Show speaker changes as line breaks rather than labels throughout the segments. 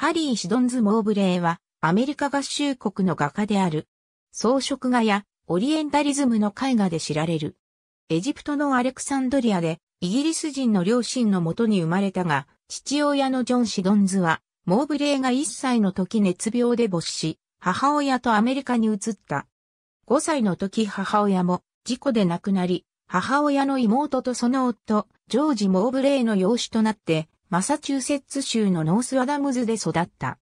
ハリー・シドンズ・モーブレーは、アメリカ合衆国の画家である。装飾画やオリエンタリズムの絵画で知られる。エジプトのアレクサンドリアで、イギリス人の両親のもとに生まれたが、父親のジョン・シドンズは、モーブレーが1歳の時熱病で没し、母親とアメリカに移った。5歳の時母親も事故で亡くなり、母親の妹とその夫、ジョージ・モーブレーの養子となって、マサチューセッツ州のノースアダムズで育った。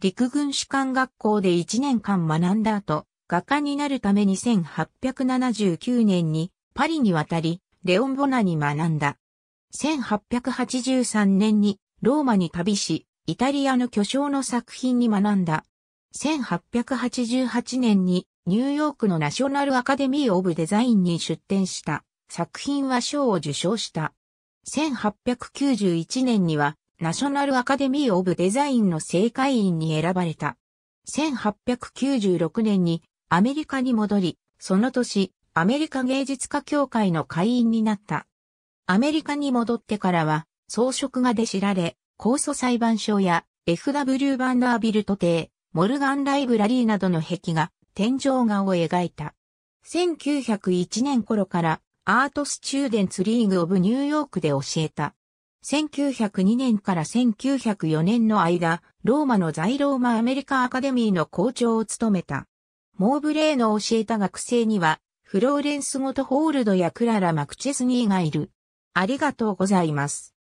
陸軍士官学校で1年間学んだ後、画家になるために1879年にパリに渡り、レオン・ボナに学んだ。1883年にローマに旅し、イタリアの巨匠の作品に学んだ。1888年にニューヨークのナショナルアカデミー・オブ・デザインに出展した作品は賞を受賞した。1891年にはナショナルアカデミー・オブ・デザインの正会員に選ばれた。1896年にアメリカに戻り、その年、アメリカ芸術家協会の会員になった。アメリカに戻ってからは、装飾画で知られ、高訴裁判所や F.W. バンダービルト邸、モルガンライブラリーなどの壁画、天井画を描いた。1901年頃からアートスチューデンツリーグオブニューヨークで教えた。1902年から1904年の間、ローマの在ローマアメリカアカデミーの校長を務めた。モーブレーの教えた学生には、フローレンス・ゴトホールドやクララ・マクチェスニーがいる。ありがとうございます。